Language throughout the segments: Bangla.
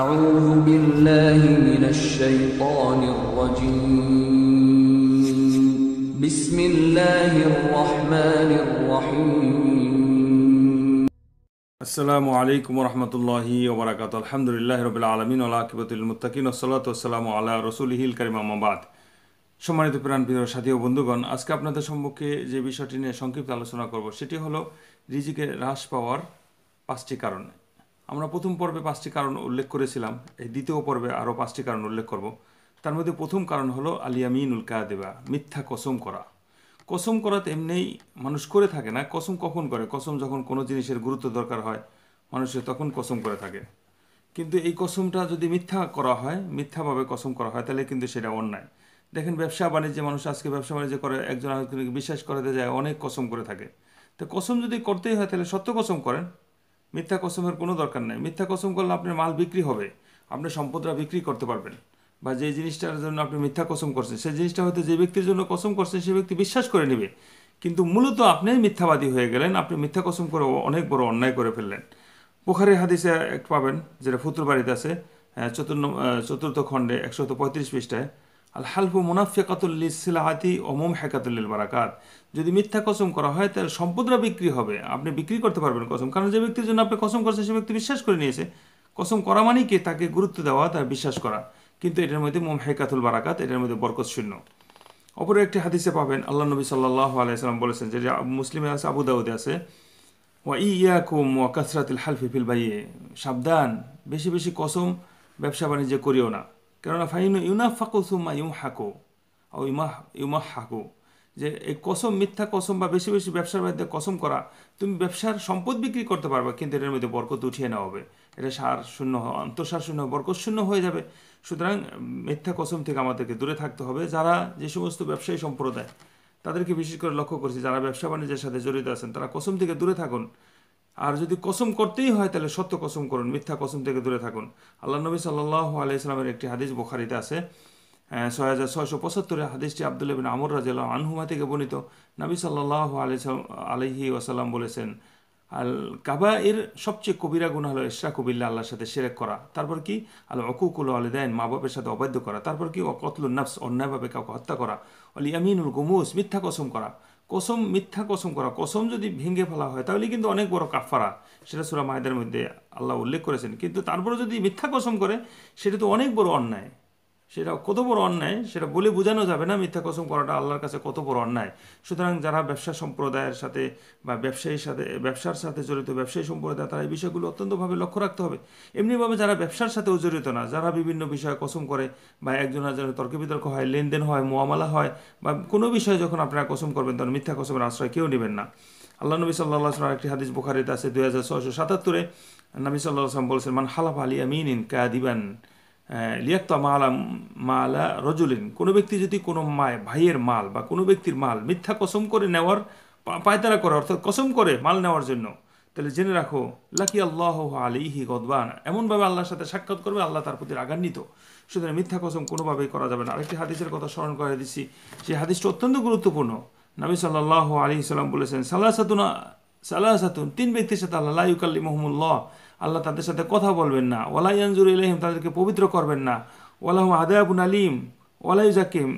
أعوذ بالله من الشيطان الرجيم بسم الله الرحمن الرحيم السلام عليكم ورحمة الله وبركاته الحمد لله رب العالمين والعاقبة للمتقين والصلاة والسلام على رسوله الكريم أما بعد সম্মানিত প্রাণপ্রিয় সাথী ও বন্ধুগণ আজকে আপনাদের সম্মুখে যে বিষয়টি নিয়ে সংক্ষিপ্ত আলোচনা করব সেটি হলো রিজিকে হ্রাস পাওয়ার পাঁচটি কারণ আমরা প্রথম পর্বে পাঁচটি কারণ উল্লেখ করেছিলাম এই দ্বিতীয় পর্বে আরও পাঁচটি কারণ উল্লেখ করব তার মধ্যে প্রথম কারণ হলো আলিয়ামিনুল কাদেবা মিথ্যা কসম করা কসম করা তো এমনিই মানুষ করে থাকে না কসম কখন করে কসম যখন কোনো জিনিসের গুরুত্ব দরকার হয় মানুষে তখন কসম করে থাকে কিন্তু এই কসমটা যদি মিথ্যা করা হয় মিথ্যাভাবে কসম করা হয় তাহলে কিন্তু সেটা অন্যায় দেখেন ব্যবসা বাণিজ্যে মানুষ আজকে ব্যবসা বাণিজ্য করে একজন আরেকজনকে বিশ্বাস করাতে যায় অনেক কসম করে থাকে তো কসম যদি করতেই হয় তাহলে সত্য কসম করেন মিথ্যা কসমের কোনো দরকার নেই মিথ্যা কসম করলে আপনার মাল বিক্রি হবে আপনি সম্পদরা বিক্রি করতে পারবেন বা যে জিনিসটার জন্য আপনি মিথ্যা কসম করছেন সেই জিনিসটা হয়তো যে ব্যক্তির জন্য কসম করছেন সেই ব্যক্তি বিশ্বাস করে নেবে কিন্তু মূলত আপনি মিথ্যাবাদী হয়ে গেলেন আপনি মিথ্যা কসম করে অনেক বড় অন্যায় করে ফেললেন পোখারি হাদিসে এক পাবেন যেটা ফুতুর বাড়িতে আছে চতুর্থ চতুর্থ খণ্ডে একশত পঁয়ত্রিশ পৃষ্ঠায় আল হালফু মুনাফিকাতুল্লি সিলাহাতি ও মোম হেকাতুল্লিল বারাকাত যদি মিথ্যা কসম করা হয় তাহলে সম্পদরা বিক্রি হবে আপনি বিক্রি করতে পারবেন কসম কারণ যে ব্যক্তির জন্য আপনি কসম করছেন সে ব্যক্তি বিশ্বাস করে নিয়েছে কসম করা মানেই কি তাকে গুরুত্ব দেওয়া তার বিশ্বাস করা কিন্তু এটার মধ্যে মোম হেকাতুল বারাকাত এটার মধ্যে বরকত শূন্য অপর একটি হাদিসে পাবেন আল্লাহ নবী সাল্লাহ আলাইসালাম বলেছেন যে মুসলিমে আছে আবু দাউদে আছে ওয়া কুম ওয়া কাসরাতিল হালফি ফিল বাইয়ে সাবধান বেশি বেশি কসম ব্যবসা বাণিজ্য করিও না কেননা ফাইনু ইউনাফাকু সুম্মা ইউহাকু ও ইমাহ ইউমাহাকু যে এই কসম মিথ্যা কসম বা বেশি বেশি ব্যবসার মধ্যে কসম করা তুমি ব্যবসার সম্পদ বিক্রি করতে পারবে কিন্তু এটার মধ্যে বরকত উঠিয়ে নেওয়া হবে এটা সার শূন্য অন্তঃসার শূন্য বরকত শূন্য হয়ে যাবে সুতরাং মিথ্যা কসম থেকে আমাদেরকে দূরে থাকতে হবে যারা যে সমস্ত ব্যবসায়ী সম্প্রদায় তাদেরকে বিশেষ করে লক্ষ্য করছি যারা ব্যবসা বাণিজ্যের সাথে জড়িত আছেন তারা কসম থেকে দূরে থাকুন আর যদি কসম করতেই হয় তাহলে সত্য কসম করুন মিথ্যা কসম থেকে দূরে থাকুন আল্লাহ নবী সাল্লাহ আলাইসলামের একটি হাদিস বোখারিতে আছে ছয় হাজার ছয়শো পঁচাত্তরে হাদিসটি আবদুল্লাহ বিন আমর রাজিয়াল আনহুমা থেকে বর্ণিত নবী সাল্লাহ আলহি ওয়াসাল্লাম বলেছেন আল কাবা এর সবচেয়ে কবিরা গুণ হলো ইশরা কবিল্লা আল্লাহর সাথে সেরেক করা তারপর কি আল অকুকুল দেন মা বাপের সাথে অবাধ্য করা তারপর কি অকতলুল নফস অন্যায়ভাবে কাউকে হত্যা করা অলি আমিনুল গুমুস মিথ্যা কসম করা কসম মিথ্যা কসম করা কসম যদি ভেঙে ফেলা হয় তাহলে কিন্তু অনেক বড় কাফারা সেটা সুরা মাহেদের মধ্যে আল্লাহ উল্লেখ করেছেন কিন্তু তারপরে যদি মিথ্যা কসম করে সেটা তো অনেক বড় অন্যায় সেটা কত বড় অন্যায় সেটা বলে বোঝানো যাবে না মিথ্যা কসম করাটা আল্লাহর কাছে কত বড় অন্যায় সুতরাং যারা ব্যবসা সম্প্রদায়ের সাথে বা ব্যবসায়ীর সাথে ব্যবসার সাথে জড়িত ব্যবসায়ী সম্প্রদায় তারা এই বিষয়গুলো অত্যন্তভাবে লক্ষ্য রাখতে হবে এমনিভাবে যারা ব্যবসার সাথেও জড়িত না যারা বিভিন্ন বিষয়ে কসম করে বা একজন একজনের তর্ক বিতর্ক হয় লেনদেন হয় মোয়ামালা হয় বা কোনো বিষয়ে যখন আপনারা কসম করবেন তখন মিথ্যা কসমের আশ্রয় কেউ নেবেন না আল্লাহ নবী সাল্লাহ আসলাম একটি হাদিস বুখারিতে আছে দুই হাজার ছয়শো সাতাত্তরে নবী সাল্লাহ আসলাম বলছেন মান হালাফ মিন ইন কাদিবান লিয়াক্তা মালা মালা রজুলিন কোনো ব্যক্তি যদি কোনো মায় ভাইয়ের মাল বা কোনো ব্যক্তির মাল মিথ্যা কসম করে নেওয়ার পায়তারা করে অর্থাৎ কসম করে মাল নেওয়ার জন্য তাহলে জেনে রাখো লাকি আল্লাহ আলিহি গদবান এমনভাবে আল্লাহর সাথে সাক্ষাৎ করবে আল্লাহ তার প্রতি রাগান্বিত সুতরাং মিথ্যা কসম কোনোভাবেই করা যাবে না আরেকটি হাদিসের কথা স্মরণ করে দিচ্ছি সেই হাদিসটা অত্যন্ত গুরুত্বপূর্ণ নবী সাল্লাহ আলি সাল্লাম বলেছেন সাল্লাহ সাতুন সাল্লাহ সাতুন তিন ব্যক্তির সাথে আল্লাহ ইউকাল্লি মোহাম্মুল্লাহ আল্লাহ তাদের সাথে কথা বলবেন না ওলাই আঞ্জুর ইলাহিম তাদেরকে পবিত্র করবেন না ওলাহ আদায়াবুন আলিম ওয়ালাই জাকিম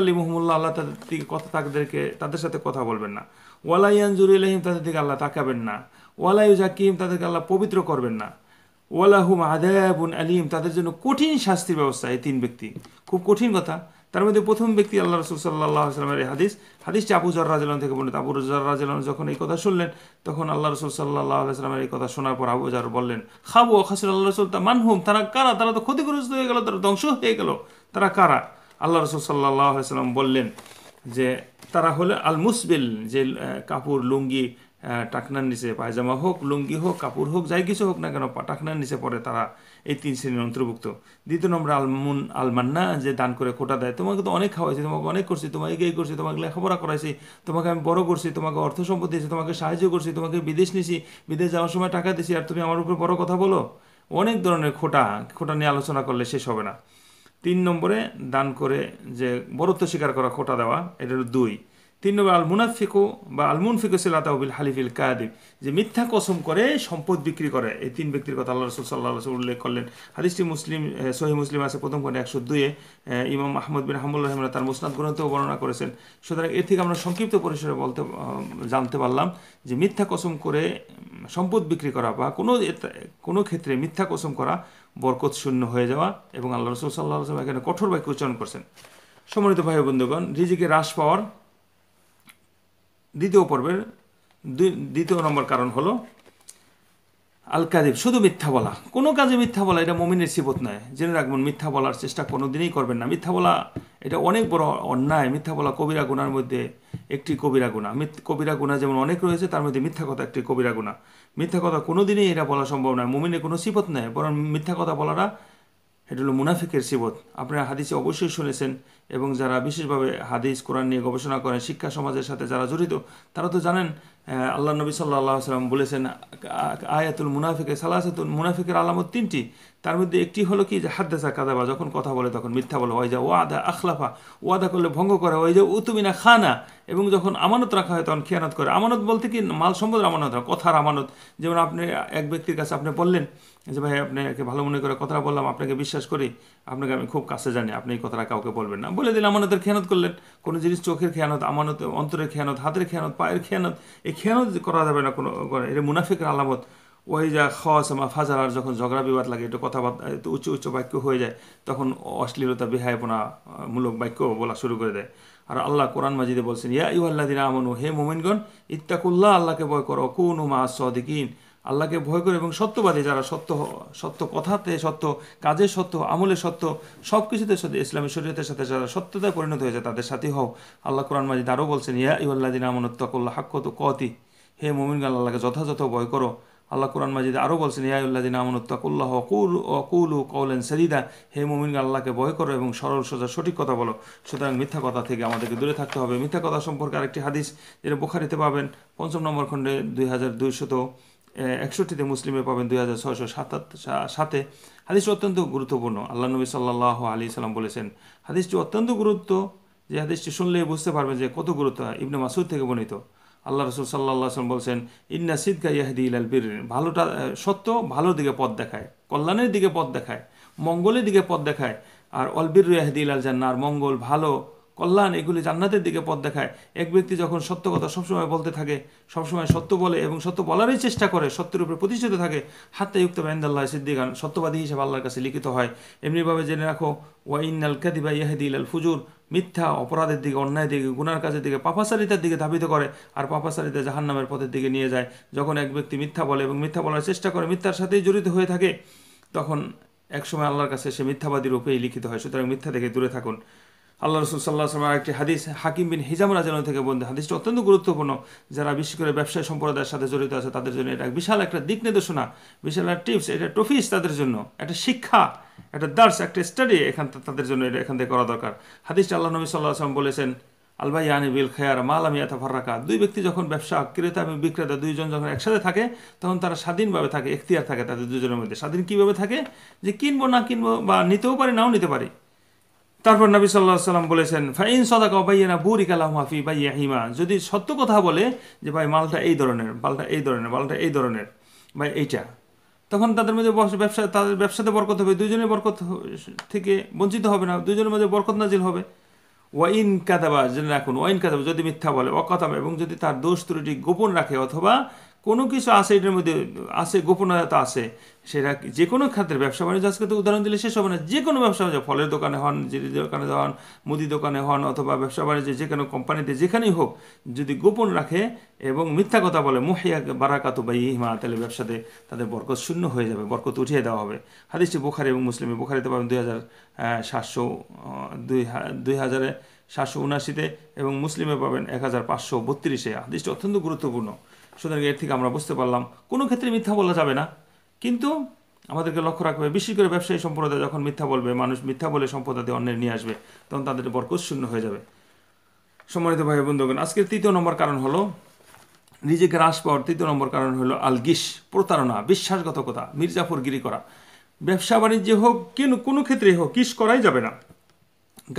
আলী মোহাম্মুল্লাহ আল্লাহ তাদের দিকে কথা তাদেরকে তাদের সাথে কথা বলবেন না ওয়ালাই আঞ্জুর ইলাহিম তাদের দিকে আল্লাহ তাকাবেন না ওয়ালাইউ জাকিম তাদেরকে আল্লাহ পবিত্র করবেন না ওয়ালাহুম আদায়াবুন আলিম তাদের জন্য কঠিন শাস্তির ব্যবস্থা এই তিন ব্যক্তি খুব কঠিন কথা তার মধ্যে প্রথম ব্যক্তি আল্লাহ রসুল সাল্লাহ আসলামের এই হাদিস হাদিসটি আবু জার্রাজালান থেকে বললেন আবু জার্রাজালান যখন এই কথা শুনলেন তখন আল্লাহ রসুল সাল্লাহ আসলামের এই কথা শোনার পর আবু জার বললেন খাবু খাসুল আল্লাহ রসুল তা মানহুম তারা কারা তারা তো ক্ষতিগ্রস্ত হয়ে গেল তারা ধ্বংস হয়ে গেল তারা কারা আল্লাহ রসুল সাল্লাহ আসলাম বললেন যে তারা হলো আল মুসবিল যে কাপড় লুঙ্গি টাকনার নিচে পায়জামা হোক লুঙ্গি হোক কাপড় হোক যাই কিছু হোক না কেন টাকনার নিচে পরে তারা এই তিন শ্রেণীর অন্তর্ভুক্ত দ্বিতীয় নম্বর আলমুন আলমান্না যে দান করে কোটা দেয় তোমাকে তো অনেক খাওয়াইছি তোমাকে অনেক করছি তোমাকে এই করছি তোমাকে লেখাপড়া করাইছি তোমাকে আমি বড় করছি তোমাকে অর্থ সম্পদ দিয়েছি তোমাকে সাহায্য করছি তোমাকে বিদেশ নিছি বিদেশ যাওয়ার সময় টাকা দিছি আর তুমি আমার উপরে বড় কথা বলো অনেক ধরনের খোটা খোটা নিয়ে আলোচনা করলে শেষ হবে না তিন নম্বরে দান করে যে বরত্ব স্বীকার করা খোটা দেওয়া এটা দুই তিন নম্বর আল মুনাফিকু বা আল মুনফিকু সিলাতাউবিল হালিফিল কাদিব যে মিথ্যা কসম করে সম্পদ বিক্রি করে এই তিন ব্যক্তির কথা আল্লাহ রসুল সাল্লাহ রসুল উল্লেখ করলেন হাদিসটি মুসলিম সহি মুসলিম আছে প্রথম খন্ডে একশো দুয়ে ইমাম আহমদ বিন হামুল রহমান তার মুসনাদ গ্রন্থেও বর্ণনা করেছেন সুতরাং এর থেকে আমরা সংক্ষিপ্ত পরিসরে বলতে জানতে পারলাম যে মিথ্যা কসম করে সম্পদ বিক্রি করা বা কোনো কোনো ক্ষেত্রে মিথ্যা কসম করা বরকত শূন্য হয়ে যাওয়া এবং আল্লাহ রসুল সাল্লাহ রসুল এখানে কঠোর বাক্য উচ্চারণ করছেন সম্মানিত ভাই বন্ধুগণ রিজিকে হ্রাস পাওয়ার দ্বিতীয় পর্বের দ্বিতীয় নম্বর কারণ হলো আল কাদিব শুধু মিথ্যা বলা কোনো কাজে মিথ্যা বলা এটা মমিনের সিপত নয় জেনে রাখবেন মিথ্যা বলার চেষ্টা কোনো দিনই করবেন না মিথ্যা বলা এটা অনেক বড় অন্যায় মিথ্যা বলা কবিরা গুনার মধ্যে একটি কবিরা গুণা কবিরা গুণা যেমন অনেক রয়েছে তার মধ্যে মিথ্যা কথা একটি কবিরা গুণা মিথ্যা কথা কোনো দিনই এটা বলা সম্ভব নয় মমিনের কোনো সিপত নয় বরং মিথ্যা কথা বলাটা এটা হল মুনাফিকের সিবত আপনারা হাদিসে অবশ্যই শুনেছেন এবং যারা বিশেষভাবে হাদিস কোরআন নিয়ে গবেষণা করেন শিক্ষা সমাজের সাথে যারা জড়িত তারা তো জানেন আল্লাহ নবী সাল্লাহ সাল্লাম বলেছেন আয়াতুল মুনাফিকে সালাসাতুল মুনাফিকের আলামত তিনটি তার মধ্যে একটি হলো কি যে হাদ্দাসা কাদাবা যখন কথা বলে তখন মিথ্যা বলে ওয়াইজা ওয়াদা আখলাফা ওয়াদা করলে ভঙ্গ করে ওয়াইজা উতুমিনা খানা এবং যখন আমানত রাখা হয় তখন খেয়ানত করে আমানত বলতে কি মাল সম্পদ আমানত কথার আমানত যেমন আপনি এক ব্যক্তির কাছে আপনি বললেন যে ভাই আপনাকে ভালো মনে করে কথা বললাম আপনাকে বিশ্বাস করি আপনাকে আমি খুব কাছে জানি আপনি এই কথাটা কাউকে বলবেন না বলে দিলে আমানতের খেয়ানত করলেন কোনো জিনিস চোখের খেয়ানত আমানত অন্তরের খেয়ানত হাতের খেয়ানত পায়ের খেয়ানত খেয়ানত করা যাবে না কোনো এটা মুনাফিকের আলামত ওই যা খাওয়া ফাজারার যখন ঝগড়া বিবাদ লাগে একটু কথাবার্তা উচ্চ উচ্চ বাক্য হয়ে যায় তখন অশ্লীলতা বেহায়পনা মূলক বাক্য বলা শুরু করে দেয় আর আল্লাহ কোরআন মাজিদে বলছেন ইয়া ইউ আল্লাহ দিন আমনু হে মোমিনগণ ইত্তাকুল্লাহ আল্লাহকে ভয় করো কোন মা সদিকিন আল্লাহকে ভয় করে এবং সত্যবাদী যারা সত্য সত্য কথাতে সত্য কাজে সত্য আমলে সত্য সব কিছুতে সত্য ইসলামী শরীয়তের সাথে যারা সত্যতায় পরিণত হয়েছে তাদের সাথে হও আল্লাহ কোরআন মাজিদ আরও বলছেন ইয়া তকল্লা আমনত্তাকুল্লাহ তো কতি হে মোমিনগান আল্লাহকে যথাযথ ভয় করো আল্লাহ কোরআন মাজিদ আরও বলছেন ইয়াউল্লাদিন আমনত্তাকুল্লাহ অকুল অকুলু কৌলেন সেরিদা হে মোমিনগা আল্লাহকে ভয় করো এবং সরল সোজা সঠিক কথা বলো সুতরাং মিথ্যা কথা থেকে আমাদেরকে দূরে থাকতে হবে মিথ্যা কথা সম্পর্কে আরেকটি হাদিস যেটা বোখারিতে পাবেন পঞ্চম নম্বর খণ্ডে দুই হাজার দুইশত একষট্টিতে মুসলিমে পাবেন দুই হাজার ছয়শো সাতে হাদিসটি অত্যন্ত গুরুত্বপূর্ণ আল্লাহ নবী সাল্লাহ আলী সাল্লাম বলেছেন হাদিসটি অত্যন্ত গুরুত্ব যে হাদিসটি শুনলে বুঝতে পারবেন যে কত গুরুত্ব ইবনে মাসুদ থেকে বর্ণিত আল্লাহ রসুল সাল্লাহ আসলাম বলছেন ইন্না সিদ্দা ইয়াহদি ইলাল বীর ভালোটা সত্য ভালোর দিকে পথ দেখায় কল্যাণের দিকে পথ দেখায় মঙ্গলের দিকে পথ দেখায় আর অলবির ইয়াহদি ইলাল জান্নার মঙ্গল ভালো কল্যাণ এগুলি জান্নাতের দিকে পথ দেখায় এক ব্যক্তি যখন সত্য কথা সবসময় বলতে থাকে সবসময় সত্য বলে এবং সত্য বলারই চেষ্টা করে সত্যের উপরে প্রতিষ্ঠিত থাকে হাতে ইউক্ত বাহিন্দাল্লাহ সিদ্দিকান সত্যবাদী হিসেবে আল্লাহর কাছে লিখিত হয় এমনিভাবে জেনে রাখো ওয়াইনাল কাদিবা ইয়াহেদি ইল ফুজুর মিথ্যা অপরাধের দিকে অন্যায় দিকে গুনার কাজের দিকে পাপাচারিতার দিকে ধাবিত করে আর পাপাচারিতা জাহান নামের পথের দিকে নিয়ে যায় যখন এক ব্যক্তি মিথ্যা বলে এবং মিথ্যা বলার চেষ্টা করে মিথ্যার সাথেই জড়িত হয়ে থাকে তখন একসময় আল্লাহর কাছে সে মিথ্যাবাদী রূপেই লিখিত হয় সুতরাং মিথ্যা থেকে দূরে থাকুন আল্লাহ রসুল সাল্লাহ সাল্লাম একটি হাদিস হাকিম বিন হিজাম রাজন থেকে বন্ধু হাদিসটা অত্যন্ত গুরুত্বপূর্ণ যারা বিশেষ করে ব্যবসায়ী সম্প্রদায়ের সাথে জড়িত আছে তাদের জন্য এটা বিশাল একটা দিক নির্দেশনা বিশাল একটা টিপস এটা টফিস তাদের জন্য একটা শিক্ষা একটা দার্স একটা স্টাডি এখান তাদের জন্য এটা এখান থেকে করা দরকার হাদিসটা আল্লাহ নবী সাল্লাহ আসলাম বলেছেন আলবাই আনি বিল খেয়ার মাল আমি এত ফার্রাকা দুই ব্যক্তি যখন ব্যবসা ক্রেতা এবং বিক্রেতা দুইজন যখন একসাথে থাকে তখন তারা স্বাধীনভাবে থাকে এখতিয়ার থাকে তাদের দুজনের মধ্যে স্বাধীন কীভাবে থাকে যে কিনবো না কিনবো বা নিতেও পারি নাও নিতে পারি তারপর নবী সাল্লাহ সাল্লাম বলেছেন ফাইন সদাকা বাইয়ানা বুরি মাফি বাইয়া হিমা যদি সত্য কথা বলে যে ভাই মালটা এই ধরনের মালটা এই ধরনের মালটা এই ধরনের ভাই এইটা তখন তাদের মধ্যে ব্যবসা তাদের ব্যবসাতে বরকত হবে দুজনে বরকত থেকে বঞ্চিত হবে না দুজনের মধ্যে বরকত নাজিল হবে ওয়াইন কাদাবা জেনে রাখুন ওয়াইন কাদাবা যদি মিথ্যা বলে অকথাম এবং যদি তার দোষ ত্রুটি গোপন রাখে অথবা কোনো কিছু আছে এটার মধ্যে আছে গোপনীয়তা আছে সেটা যে কোনো ক্ষেত্রে ব্যবসা বাণিজ্য আজকে তো উদাহরণ দিলে শেষ হবে না যে কোনো ব্যবসা বাণিজ্য ফলের দোকানে হন জিরি দোকানে হন মুদি দোকানে হন অথবা ব্যবসা বাণিজ্য যে কোনো কোম্পানিতে যেখানেই হোক যদি গোপন রাখে এবং মিথ্যা কথা বলে মুহিয়া বারাকাতু বা ইহিমা তাহলে ব্যবসাতে তাদের বরকত শূন্য হয়ে যাবে বরকত উঠিয়ে দেওয়া হবে হাদিসটি বোখারি এবং মুসলিমে বোখারিতে পাবেন দুই হাজার সাতশো দুই দুই হাজারে সাতশো উনাশিতে এবং মুসলিমে পাবেন এক হাজার পাঁচশো বত্রিশে হাদিসটি অত্যন্ত গুরুত্বপূর্ণ সুতরাং এর থেকে আমরা বুঝতে পারলাম কোনো ক্ষেত্রে মিথ্যা বলা যাবে না কিন্তু আমাদেরকে লক্ষ্য রাখবে বেশি বিশেষ করে ব্যবসায়ী সম্প্রদায় যখন মিথ্যা বলবে মানুষ মিথ্যা বলে সম্প্রদায় অন্যের নিয়ে আসবে তখন তাদের বরকত শূন্য হয়ে যাবে সম্মানিত ভাই বন্ধুগণ আজকের তৃতীয় নম্বর কারণ হলো নিজেকে হ্রাস পাওয়ার তৃতীয় নম্বর কারণ হলো আলগিস প্রতারণা বিশ্বাসগত মির্জাফর গিরি করা ব্যবসা বাণিজ্যে হোক কেন কোনো ক্ষেত্রে হোক কিস করাই যাবে না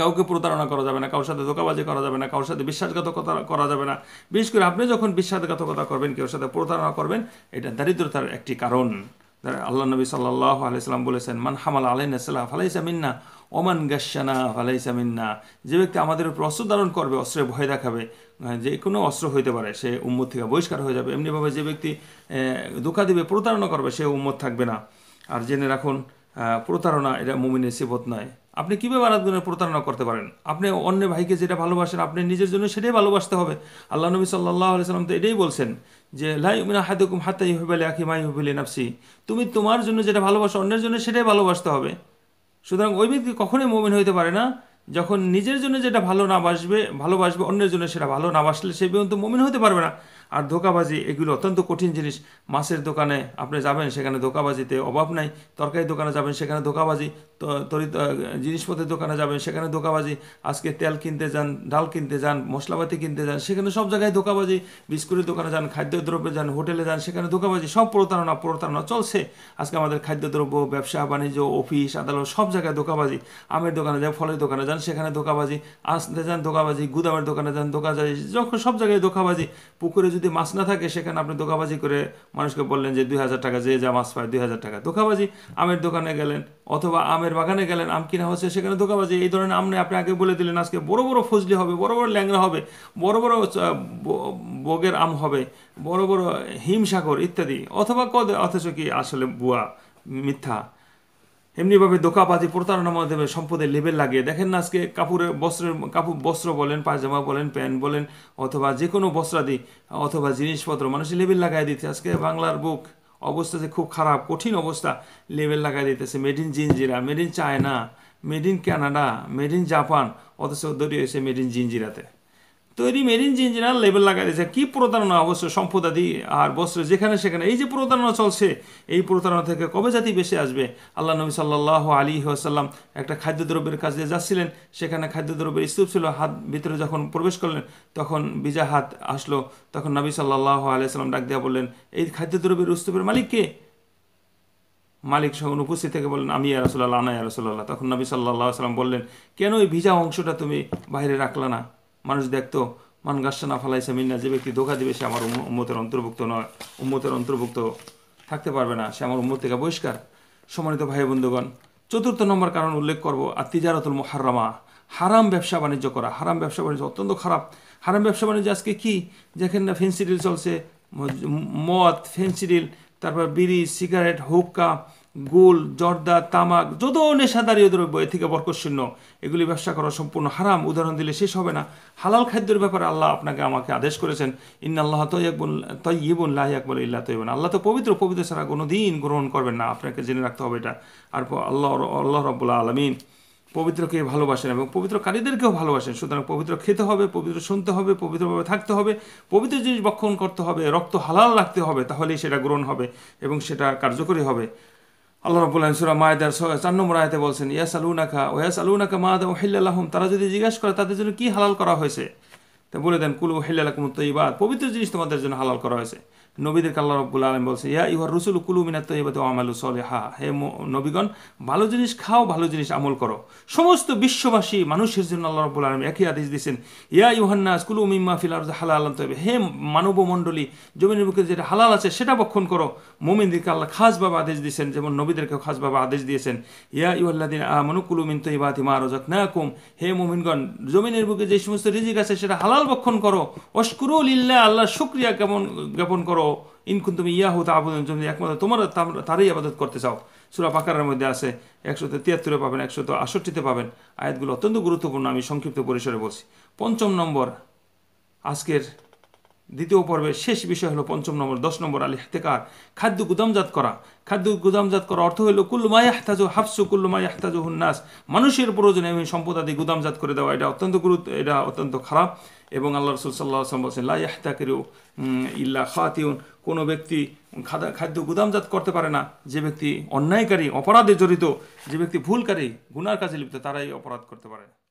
কাউকে প্রতারণা করা যাবে না কারোর সাথে ধোকাবাজি করা যাবে না কারোর সাথে বিশ্বাসঘাতকতা করা যাবে না বিশেষ করে আপনি যখন বিশ্বাসঘাতকতা করবেন কেউ সাথে প্রতারণা করবেন এটা দারিদ্রতার একটি কারণ আল্লাহ নবী সাল্লাহ আলাইসাল্লাম বলেছেন মান হামাল আলাইনাসাল্লাহ ফালাইসা মিন্না ওমান গাসানা ফালাইসা মিন্না যে ব্যক্তি আমাদের উপর অস্ত্র ধারণ করবে অস্ত্রে ভয় দেখাবে যে কোনো অস্ত্র হইতে পারে সে উম্মত থেকে বহিষ্কার হয়ে যাবে এমনিভাবে যে ব্যক্তি ধোকা দিবে প্রতারণা করবে সে উম্মত থাকবে না আর জেনে রাখুন প্রতারণা এটা মুমিনের সিবত নয় আপনি কীভাবে আরেকজনের প্রতারণা করতে পারেন আপনি অন্য ভাইকে যেটা ভালোবাসেন আপনি নিজের জন্য সেটাই ভালোবাসতে হবে আল্লাহ নবী সাল্লাহ সাল্লাম তো এটাই বলছেন যে লাই উমিনা হাদুকুম হাত্তা ইহবিল আখি মাই ইহবিল নাফসি তুমি তোমার জন্য যেটা ভালোবাসো অন্যের জন্য সেটাই ভালোবাসতে হবে সুতরাং ওই ব্যক্তি কখনোই মোমিন হইতে পারে না যখন নিজের জন্য যেটা ভালো না বাসবে ভালোবাসবে অন্যের জন্য সেটা ভালো না বাসলে সে পর্যন্ত মোমিন হতে পারবে না আর ধোকাবাজি এগুলো অত্যন্ত কঠিন জিনিস মাছের দোকানে আপনি যাবেন সেখানে ধোকাবাজিতে অভাব নাই তরকারি দোকানে যাবেন সেখানে ধোকাবাজি তরিত জিনিসপত্রের দোকানে যাবেন সেখানে ধোকাবাজি আজকে তেল কিনতে যান ডাল কিনতে যান মশলাপাতি কিনতে যান সেখানে সব জায়গায় ধোকাবাজি বিস্কুটের দোকানে যান খাদ্যদ্রব্যে যান হোটেলে যান সেখানে ধোকাবাজি সব প্রতারণা প্রতারণা চলছে আজকে আমাদের খাদ্যদ্রব্য ব্যবসা বাণিজ্য অফিস আদালত সব জায়গায় ধোকাবাজি আমের দোকানে যান ফলের দোকানে যান সেখানে ধোকাবাজি আসতে যান ধোকাবাজি গুদামের দোকানে যান ধোকাবাজি যখন সব জায়গায় ধোকাবাজি পুকুরে যদি মাছ না থাকে সেখানে আপনি দোকাবাজি করে মানুষকে বললেন যে দুই হাজার টাকা যে যা মাছ পায় দুই হাজার টাকা দোকাবাজি আমের দোকানে গেলেন অথবা আমের বাগানে গেলেন আম কিনা হচ্ছে সেখানে দোকাবাজি এই ধরনের আমনে আপনি আগে বলে দিলেন আজকে বড় বড় ফজলি হবে বড় বড় ল্যাংড়া হবে বড় বড় বগের আম হবে বড় বড় হিমসাগর ইত্যাদি অথবা কদ অথচ কি আসলে বুয়া মিথ্যা এমনিভাবে দোকাবাজি প্রতারণার মাধ্যমে সম্পদের লেবেল লাগিয়ে দেখেন না আজকে কাপড়ের বস্ত্রের কাপড় বস্ত্র বলেন পায়জামা বলেন প্যান্ট বলেন অথবা যে কোনো বস্ত্রাদি অথবা জিনিসপত্র মানুষের লেবেল লাগাই দিতে আজকে বাংলার বুক অবস্থা যে খুব খারাপ কঠিন অবস্থা লেবেল লাগাই দিতেছে made in Jinjira made in China made in Canada made in Japan অথচ দড়িয়ে হয়েছে মেড ইন জিনজিরাতে তৈরি মেড ইন ইঞ্জিনিয়ার লেবেল লাগাই দিয়েছে কী প্রতারণা অবশ্য সম্পদাদি আর বস্ত্র যেখানে সেখানে এই যে প্রতারণা চলছে এই প্রতারণা থেকে কবে জাতি বেশি আসবে আল্লাহ নবী সাল্লাহ আলী আসাল্লাম একটা খাদ্যদ্রব্যের দিয়ে যাচ্ছিলেন সেখানে খাদ্যদ্রব্যের স্তূপ ছিল হাত ভিতরে যখন প্রবেশ করলেন তখন বিজা হাত আসলো তখন নবী সাল্লাহ আলি সাল্লাম ডাক দেওয়া বললেন এই খাদ্যদ্রব্যের স্তূপের মালিক কে মালিক সঙ্গে উপস্থিত থেকে বললেন আমি ইয়ারসোল্লাহ আনা ইয়ারসোল্লাহ তখন নবী সাল্লাহ সাল্লাম বললেন কেন ওই ভিজা অংশটা তুমি বাইরে রাখলা না মানুষ দেখতো মান গাছানা না ফালাইছে মিন্না যে ব্যক্তি ধোকা দিবে সে আমার উম্মতের অন্তর্ভুক্ত নয় উম্মতের অন্তর্ভুক্ত থাকতে পারবে না সে আমার উম্মত থেকে বহিষ্কার সম্মানিত ভাই বন্ধুগণ চতুর্থ নম্বর কারণ উল্লেখ করব আত্মিজারাতুল মহারামা হারাম ব্যবসা বাণিজ্য করা হারাম ব্যবসা বাণিজ্য অত্যন্ত খারাপ হারাম ব্যবসা বাণিজ্য আজকে কি যেখানে না ফেন্সিডিল চলছে মদ ফেন্সিডিল তারপর বিড়ি সিগারেট হুক্কা গোল জর্দা তামাক যত নেশাদারীয় দ্রব্য এ থেকে বরকশূন্য এগুলি ব্যবসা করা সম্পূর্ণ হারাম উদাহরণ দিলে শেষ হবে না হালাল খাদ্যের ব্যাপারে আল্লাহ আপনাকে আমাকে আদেশ করেছেন ইন্না আল্লাহ তৈবুল তৈবুল লাহিয়াকবুল ইল্লা তৈবন আল্লাহ তো পবিত্র পবিত্র ছাড়া কোনো দিন গ্রহণ করবেন না আপনাকে জেনে রাখতে হবে এটা আর আল্লাহ আল্লাহ রব্বুল্লা আলমিন পবিত্রকে ভালোবাসেন এবং পবিত্র কারীদেরকেও ভালোবাসেন সুতরাং পবিত্র খেতে হবে পবিত্র শুনতে হবে পবিত্রভাবে থাকতে হবে পবিত্র জিনিস বক্ষণ করতে হবে রক্ত হালাল রাখতে হবে তাহলেই সেটা গ্রহণ হবে এবং সেটা কার্যকরী হবে আল্লাহ রাবুল সুরা মায়দার চার নম্বর আয়তে বলছেন ইয়াস আলুনাখা ও ইয়াস আলুনাখা মাদ ওহিল্লাহম তারা যদি জিজ্ঞাসা করে তাদের জন্য কি হালাল করা হয়েছে তা বলে দেন কুলু ওহিল্লাহম তৈবাদ পবিত্র জিনিস তোমাদের জন্য হালাল করা হয়েছে নবীদের কাল্লা রব্বুল আলম বলছে ইয়া ইউহার রসুল কুলু মিনাত আমালু সলে হা হে নবীগণ ভালো জিনিস খাও ভালো জিনিস আমল করো সমস্ত বিশ্ববাসী মানুষের জন্য আল্লাহ রব্বুল আলম একই আদেশ দিয়েছেন ইয়া ইউহান্নাস কুলু মিম্মা ফিল আর হালা আলম তৈবে হে মানবমণ্ডলী জমিনের বুকে যেটা হালাল আছে সেটা বক্ষণ করো মোমিনদেরকে আল্লাহ খাসভাবে আদেশ দিয়েছেন যেমন নবীদেরকেও খাসভাবে আদেশ দিয়েছেন ইয়া ইউল্লাদিন আমানু কুলু মিন তো ইবাদ ইমা না কুম হে মোমিনগণ জমিনের বুকে যে সমস্ত রিজিক আছে সেটা হালাল বক্ষণ করো অস্কুরুল ইল্লা আল্লাহ শুক্রিয়া জ্ঞাপন জ্ঞাপন করো ইনকুন তুমি ইয়াহু তা আবুদন তুমি একমাত্র তোমরা তারই আবাদত করতে চাও সুরা পাকারের মধ্যে আছে একশো তিয়াত্তরে পাবেন একশো তো আষট্টিতে পাবেন আয়াতগুলো অত্যন্ত গুরুত্বপূর্ণ আমি সংক্ষিপ্ত পরিসরে বলছি পঞ্চম নম্বর আজকের দ্বিতীয় পর্বের শেষ বিষয় হলো পঞ্চম নম্বর দশ নম্বর আলী হাতেকার খাদ্য গুদামজাত করা খাদ্য গুদামজাত করা অর্থ হলো কুল্লুমায় হাতাজু হাফসু কুল্লুমায় হাতাজু হুন্নাস মানুষের প্রয়োজনে আমি সম্পদ আদি গুদামজাত করে দেওয়া এটা অত্যন্ত গুরুত্ব এটা অত্যন্ত খারাপ এবং আল্লাহ রসুল সাল্লাহ আসলাম বলছেন লা ইহতাকিরু ইল্লা খাতিউন কোনো ব্যক্তি খাদ্য গুদামজাত করতে পারে না যে ব্যক্তি অন্যায়কারী অপরাধে জড়িত যে ব্যক্তি ভুলকারী গুনার কাজে লিপ্ত তারাই অপরাধ করতে পারে